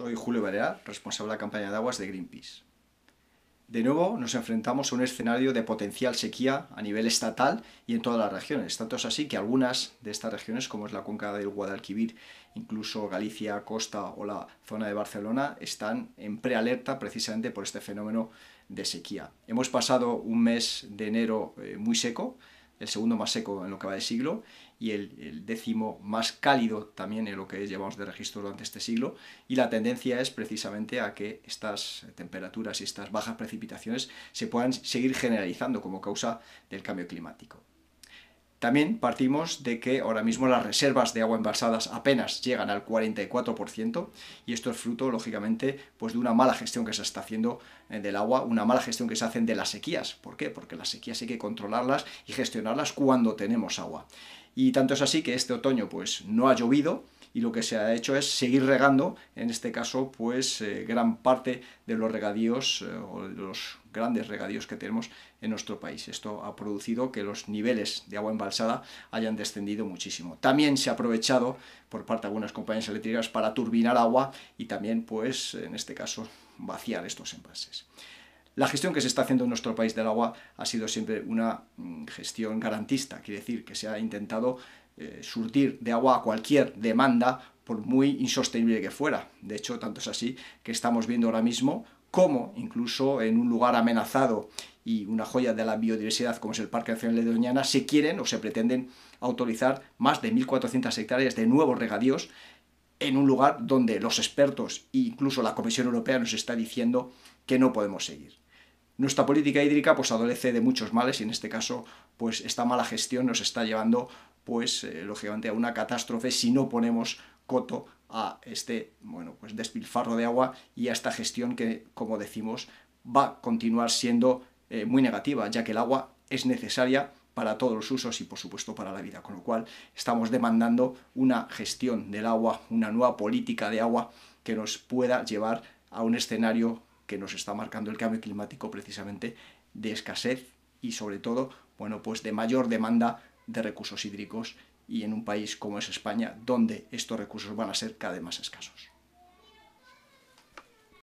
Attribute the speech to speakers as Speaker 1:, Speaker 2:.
Speaker 1: Soy Julio Barea, responsable de la campaña de aguas de Greenpeace. De nuevo nos enfrentamos a un escenario de potencial sequía a nivel estatal y en todas las regiones. Tanto es así que algunas de estas regiones, como es la cuenca del Guadalquivir, incluso Galicia, Costa o la zona de Barcelona, están en prealerta precisamente por este fenómeno de sequía. Hemos pasado un mes de enero eh, muy seco, el segundo más seco en lo que va de siglo y el, el, décimo más cálido también en lo que llevamos de registro durante este siglo y la tendencia es precisamente a que estas temperaturas y estas bajas precipitaciones se puedan seguir generalizando como causa del cambio climático. También partimos de que ahora mismo las reservas de agua embalsadas apenas llegan al 44% y esto es fruto, lógicamente, pues de una mala gestión que se está haciendo eh, del agua, una mala gestión que se hacen de las sequías. ¿Por qué? Porque las sequías hay que controlarlas y gestionarlas cuando tenemos agua. Y tanto es así que este otoño pues no ha llovido, y lo que se ha hecho es seguir regando, en este caso, pues eh, gran parte de los regadíos eh, o de los grandes regadíos que tenemos en nuestro país. Esto ha producido que los niveles de agua embalsada hayan descendido muchísimo. También se ha aprovechado por parte de algunas compañías eléctricas para turbinar agua y también, pues, en este caso, vaciar estos embalses. La gestión que se está haciendo en nuestro país del agua ha sido siempre una mm, gestión garantista, quiere decir que se ha intentado eh, surtir de agua a cualquier demanda, por muy insostenible que fuera. De hecho, tanto es así que estamos viendo ahora mismo cómo incluso en un lugar amenazado y una joya de la biodiversidad como es el Parque Nacional de Doñana, se quieren o se pretenden autorizar más de 1.400 hectáreas de nuevos regadíos en un lugar donde los expertos e incluso la Comisión Europea nos está diciendo que no podemos seguir. Nuestra política hídrica pues adolece de muchos males y en este caso pues esta mala gestión nos está llevando pues eh, lógicamente a una catástrofe si no ponemos coto a este bueno, pues despilfarro de agua y a esta gestión que, como decimos, va a continuar siendo eh, muy negativa, ya que el agua es necesaria para todos los usos y por supuesto para la vida, con lo cual estamos demandando una gestión del agua, una nueva política de agua que nos pueda llevar a un escenario que nos está marcando el cambio climático precisamente de escasez y sobre todo, bueno, pues de mayor demanda de recursos hídricos y en un país como es España, donde estos recursos van a ser cada vez más escasos.